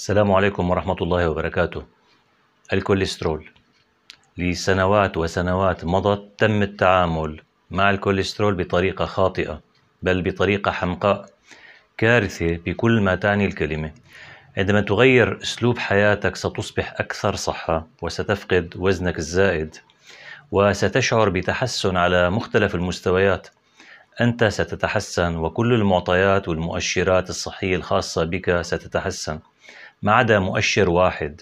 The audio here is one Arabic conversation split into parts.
السلام عليكم ورحمة الله وبركاته الكوليسترول لسنوات وسنوات مضت تم التعامل مع الكوليسترول بطريقة خاطئة بل بطريقة حمقاء كارثة بكل ما تعني الكلمة عندما تغير أسلوب حياتك ستصبح أكثر صحة وستفقد وزنك الزائد وستشعر بتحسن على مختلف المستويات أنت ستتحسن وكل المعطيات والمؤشرات الصحية الخاصة بك ستتحسن ما عدا مؤشر واحد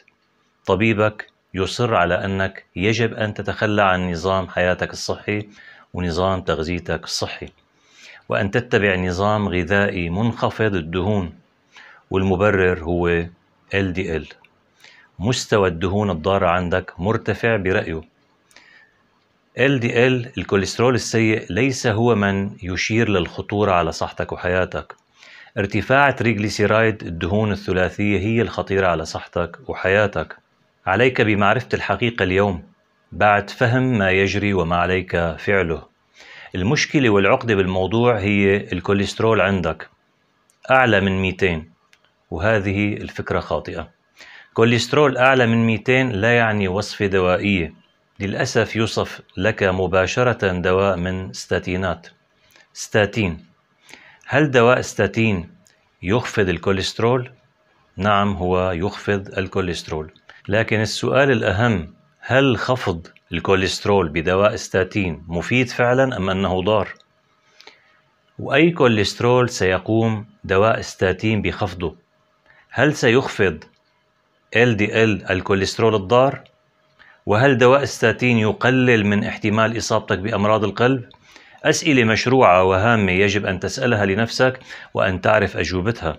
طبيبك يصر على أنك يجب أن تتخلى عن نظام حياتك الصحي ونظام تغذيتك الصحي وأن تتبع نظام غذائي منخفض الدهون والمبرر هو LDL مستوى الدهون الضارة عندك مرتفع برأيه LDL الكوليسترول السيء ليس هو من يشير للخطورة على صحتك وحياتك ارتفاع تريغليسيرايد الدهون الثلاثية هي الخطيرة على صحتك وحياتك عليك بمعرفة الحقيقة اليوم بعد فهم ما يجري وما عليك فعله المشكلة والعقدة بالموضوع هي الكوليسترول عندك أعلى من 200 وهذه الفكرة خاطئة كوليسترول أعلى من 200 لا يعني وصفة دوائية للأسف يوصف لك مباشرة دواء من ستاتينات ستاتين هل دواء استاتين يخفض الكوليسترول؟ نعم هو يخفض الكوليسترول لكن السؤال الأهم هل خفض الكوليسترول بدواء استاتين مفيد فعلا أم أنه ضار؟ وأي كوليسترول سيقوم دواء استاتين بخفضه؟ هل سيخفض LDL الكوليسترول الضار؟ وهل دواء الستاتين يقلل من احتمال إصابتك بأمراض القلب؟ أسئلة مشروعة وهامة يجب أن تسألها لنفسك وأن تعرف أجوبتها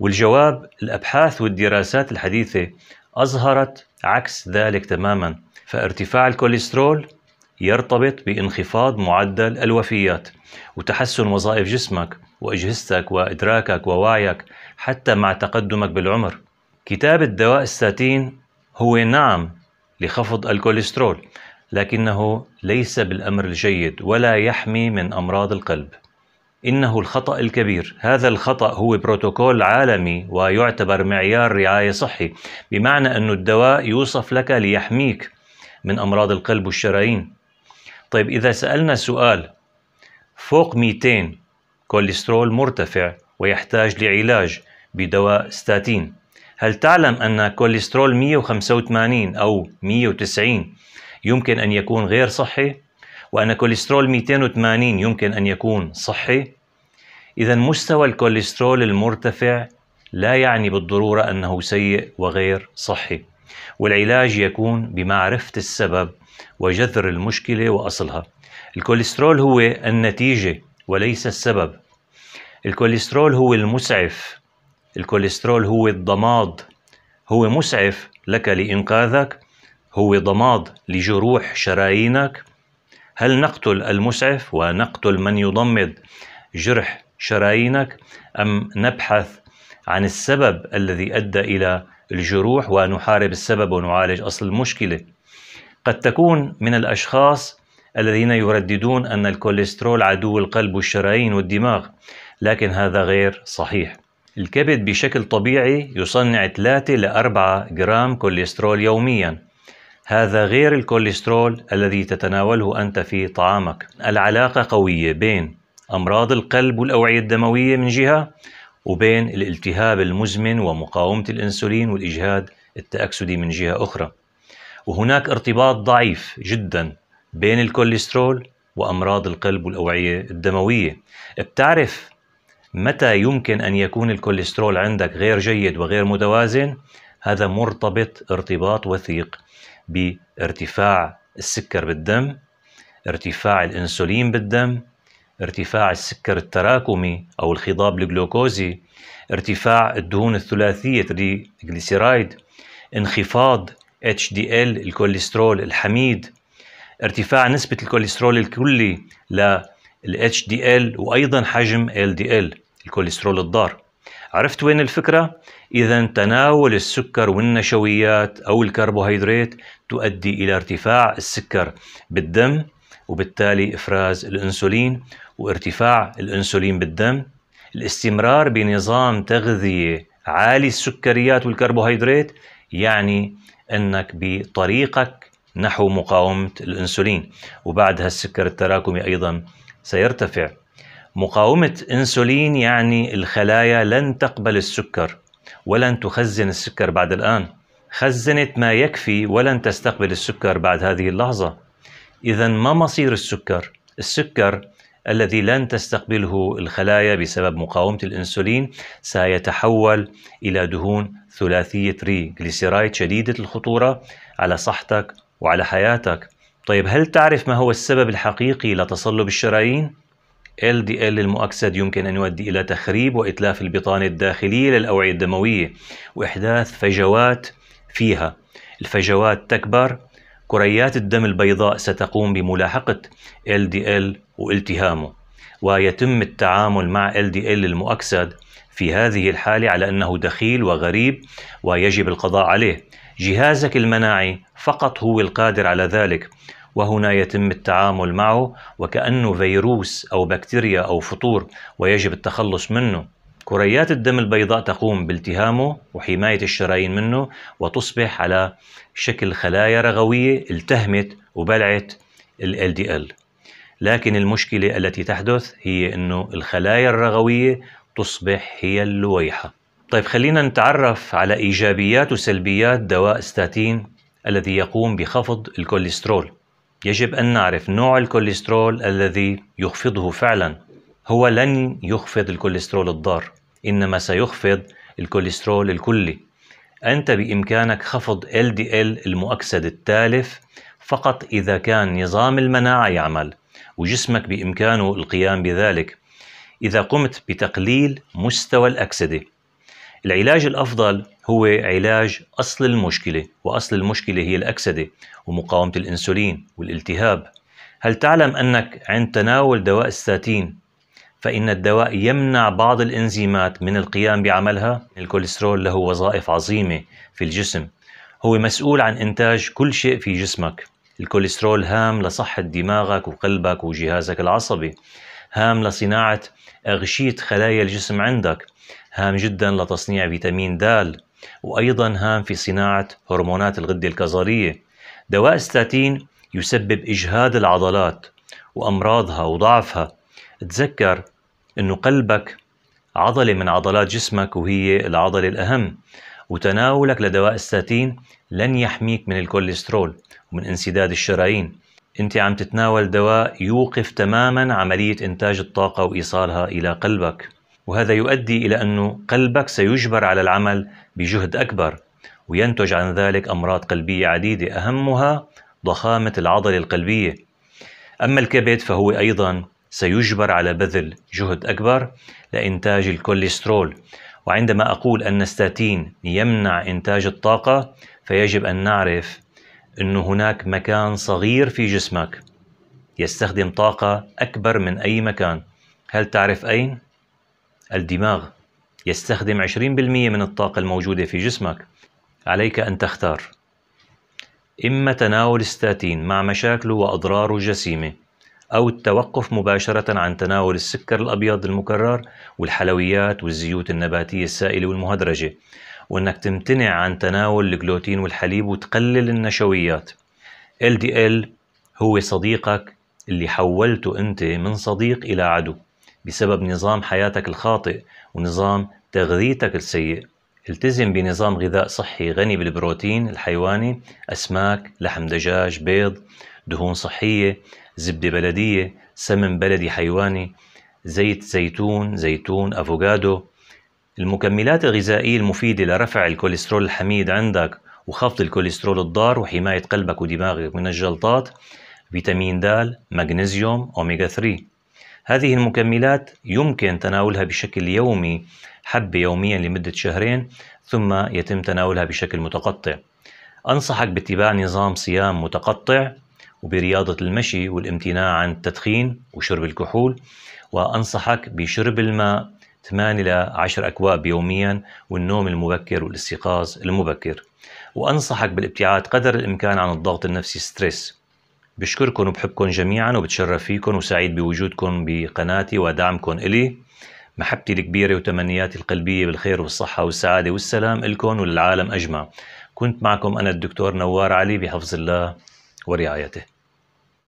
والجواب الأبحاث والدراسات الحديثة أظهرت عكس ذلك تماما فارتفاع الكوليسترول يرتبط بانخفاض معدل الوفيات وتحسن وظائف جسمك وأجهزتك وإدراكك ووعيك حتى مع تقدمك بالعمر كتاب الدواء الساتين هو نعم لخفض الكوليسترول لكنه ليس بالأمر الجيد ولا يحمي من أمراض القلب إنه الخطأ الكبير هذا الخطأ هو بروتوكول عالمي ويعتبر معيار رعاية صحي بمعنى أن الدواء يوصف لك ليحميك من أمراض القلب والشرايين طيب إذا سألنا سؤال فوق 200 كوليسترول مرتفع ويحتاج لعلاج بدواء ستاتين هل تعلم أن كوليسترول 185 أو 190 يمكن أن يكون غير صحي وأن كوليسترول 280 يمكن أن يكون صحي إذا مستوى الكوليسترول المرتفع لا يعني بالضرورة أنه سيء وغير صحي والعلاج يكون بمعرفة السبب وجذر المشكلة وأصلها الكوليسترول هو النتيجة وليس السبب الكوليسترول هو المسعف الكوليسترول هو الضماد هو مسعف لك لإنقاذك هو ضماد لجروح شرايينك هل نقتل المسعف ونقتل من يضمد جرح شرايينك أم نبحث عن السبب الذي أدى إلى الجروح ونحارب السبب ونعالج أصل المشكلة قد تكون من الأشخاص الذين يرددون أن الكوليسترول عدو القلب والشرايين والدماغ لكن هذا غير صحيح الكبد بشكل طبيعي يصنع 3 ل 4 جرام كوليسترول يومياً هذا غير الكوليسترول الذي تتناوله أنت في طعامك العلاقة قوية بين أمراض القلب والأوعية الدموية من جهة وبين الالتهاب المزمن ومقاومة الأنسولين والإجهاد التأكسدي من جهة أخرى وهناك ارتباط ضعيف جدا بين الكوليسترول وأمراض القلب والأوعية الدموية بتعرف متى يمكن أن يكون الكوليسترول عندك غير جيد وغير متوازن هذا مرتبط ارتباط وثيق بارتفاع السكر بالدم ارتفاع الانسولين بالدم ارتفاع السكر التراكمي او الخضاب الجلوكوزي ارتفاع الدهون الثلاثيه الجليسيرايد انخفاض اتش دي ال الكوليسترول الحميد ارتفاع نسبة الكوليسترول الكلي لل ال وأيضا حجم ال دي ال الكوليسترول الضار عرفت وين الفكرة؟ إذا تناول السكر والنشويات أو الكربوهيدرات تؤدي إلى ارتفاع السكر بالدم وبالتالي إفراز الأنسولين وارتفاع الأنسولين بالدم الاستمرار بنظام تغذية عالي السكريات والكربوهيدرات يعني أنك بطريقك نحو مقاومة الأنسولين وبعدها السكر التراكمي أيضا سيرتفع مقاومة أنسولين يعني الخلايا لن تقبل السكر ولن تخزن السكر بعد الآن خزنت ما يكفي ولن تستقبل السكر بعد هذه اللحظة إذا ما مصير السكر؟ السكر الذي لن تستقبله الخلايا بسبب مقاومة الأنسولين سيتحول إلى دهون ثلاثية ري جليسيرايد شديدة الخطورة على صحتك وعلى حياتك طيب هل تعرف ما هو السبب الحقيقي لتصلب الشرايين؟ LDL المؤكسد يمكن أن يؤدي إلى تخريب وإتلاف البطانة الداخلية للأوعية الدموية وإحداث فجوات فيها الفجوات تكبر كريات الدم البيضاء ستقوم بملاحقة LDL والتهامه ويتم التعامل مع LDL المؤكسد في هذه الحالة على أنه دخيل وغريب ويجب القضاء عليه جهازك المناعي فقط هو القادر على ذلك وهنا يتم التعامل معه وكأنه فيروس أو بكتيريا أو فطور ويجب التخلص منه كريات الدم البيضاء تقوم بالتهامه وحماية الشرايين منه وتصبح على شكل خلايا رغوية التهمت وبلعت ال LDL لكن المشكلة التي تحدث هي أنه الخلايا الرغوية تصبح هي اللويحة طيب خلينا نتعرف على إيجابيات وسلبيات دواء ستاتين الذي يقوم بخفض الكوليسترول يجب أن نعرف نوع الكوليسترول الذي يخفضه فعلا هو لن يخفض الكوليسترول الضار إنما سيخفض الكوليسترول الكلي أنت بإمكانك خفض LDL المؤكسد التالف فقط إذا كان نظام المناعة يعمل وجسمك بإمكانه القيام بذلك إذا قمت بتقليل مستوى الأكسدة العلاج الأفضل هو علاج أصل المشكلة وأصل المشكلة هي الأكسدة ومقاومة الأنسولين والالتهاب هل تعلم أنك عند تناول دواء الساتين فإن الدواء يمنع بعض الإنزيمات من القيام بعملها الكوليسترول له وظائف عظيمة في الجسم هو مسؤول عن إنتاج كل شيء في جسمك الكوليسترول هام لصحة دماغك وقلبك وجهازك العصبي هام لصناعة أغشية خلايا الجسم عندك هام جدا لتصنيع فيتامين د وأيضا هام في صناعة هرمونات الغدة الكظرية دواء الستاتين يسبب إجهاد العضلات وأمراضها وضعفها تذكر أنه قلبك عضلة من عضلات جسمك وهي العضلة الأهم وتناولك لدواء الستاتين لن يحميك من الكوليسترول ومن انسداد الشرايين انت عم تتناول دواء يوقف تماما عملية انتاج الطاقة وإيصالها إلى قلبك وهذا يؤدي إلى أنه قلبك سيجبر على العمل بجهد أكبر وينتج عن ذلك أمراض قلبية عديدة أهمها ضخامة العضلة القلبية أما الكبد فهو أيضا سيجبر على بذل جهد أكبر لإنتاج الكوليسترول وعندما أقول أن الستاتين يمنع إنتاج الطاقة فيجب أن نعرف أن هناك مكان صغير في جسمك يستخدم طاقة أكبر من أي مكان هل تعرف أين؟ الدماغ يستخدم 20% من الطاقة الموجودة في جسمك عليك أن تختار إما تناول الستاتين مع مشاكله وأضراره الجسيمة أو التوقف مباشرة عن تناول السكر الأبيض المكرر والحلويات والزيوت النباتية السائلة والمهدرجة وأنك تمتنع عن تناول الجلوتين والحليب وتقلل النشويات LDL هو صديقك اللي حولته أنت من صديق إلى عدو بسبب نظام حياتك الخاطئ ونظام تغذيتك السيء التزم بنظام غذاء صحي غني بالبروتين الحيواني أسماك، لحم دجاج، بيض، دهون صحية، زبدة بلدية، سمن بلدي حيواني، زيت زيتون، زيتون، أفوكادو المكملات الغذائية المفيدة لرفع الكوليسترول الحميد عندك وخفض الكوليسترول الضار وحماية قلبك ودماغك من الجلطات فيتامين د مغنيسيوم أوميغا 3 هذه المكملات يمكن تناولها بشكل يومي حبة يوميا لمدة شهرين ثم يتم تناولها بشكل متقطع أنصحك باتباع نظام صيام متقطع وبرياضة المشي والامتناع عن التدخين وشرب الكحول وأنصحك بشرب الماء 8 إلى 10 أكواب يوميا والنوم المبكر والاستيقاظ المبكر وأنصحك بالابتعاد قدر الإمكان عن الضغط النفسي ستريس بشكركم وبحبكم جميعا وبتشرف فيكم وسعيد بوجودكم بقناتي ودعمكم إلي محبتي الكبيرة وتمنياتي القلبية بالخير والصحة والسعادة والسلام إلكم وللعالم أجمع كنت معكم أنا الدكتور نوار علي بحفظ الله ورعايته